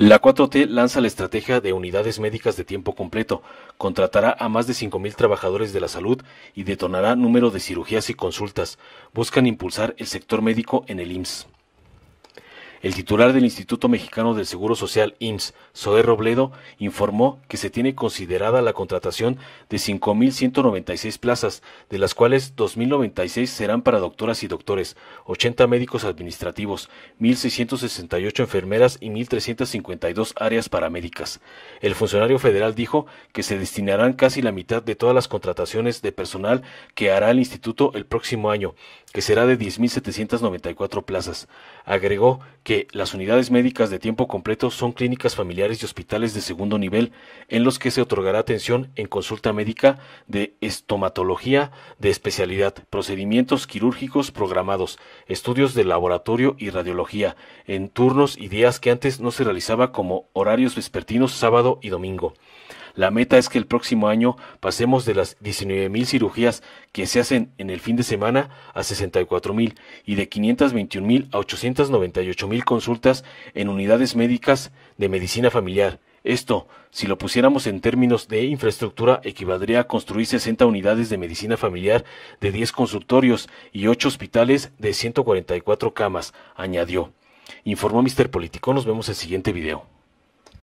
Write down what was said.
La 4T lanza la estrategia de unidades médicas de tiempo completo, contratará a más de 5.000 trabajadores de la salud y detonará número de cirugías y consultas. Buscan impulsar el sector médico en el IMSS. El titular del Instituto Mexicano del Seguro Social, IMSS, Zoé Robledo, informó que se tiene considerada la contratación de 5.196 plazas, de las cuales 2.096 serán para doctoras y doctores, 80 médicos administrativos, 1.668 enfermeras y 1.352 áreas paramédicas. El funcionario federal dijo que se destinarán casi la mitad de todas las contrataciones de personal que hará el instituto el próximo año, que será de 10.794 plazas. Agregó que que las unidades médicas de tiempo completo son clínicas familiares y hospitales de segundo nivel en los que se otorgará atención en consulta médica de estomatología de especialidad, procedimientos quirúrgicos programados, estudios de laboratorio y radiología, en turnos y días que antes no se realizaba como horarios vespertinos, sábado y domingo. La meta es que el próximo año pasemos de las 19.000 cirugías que se hacen en el fin de semana a 64.000 y de 521.000 a 898.000 consultas en unidades médicas de medicina familiar. Esto, si lo pusiéramos en términos de infraestructura, equivaldría a construir 60 unidades de medicina familiar de 10 consultorios y 8 hospitales de 144 camas, añadió. Informó Mister Político. Nos vemos en el siguiente video.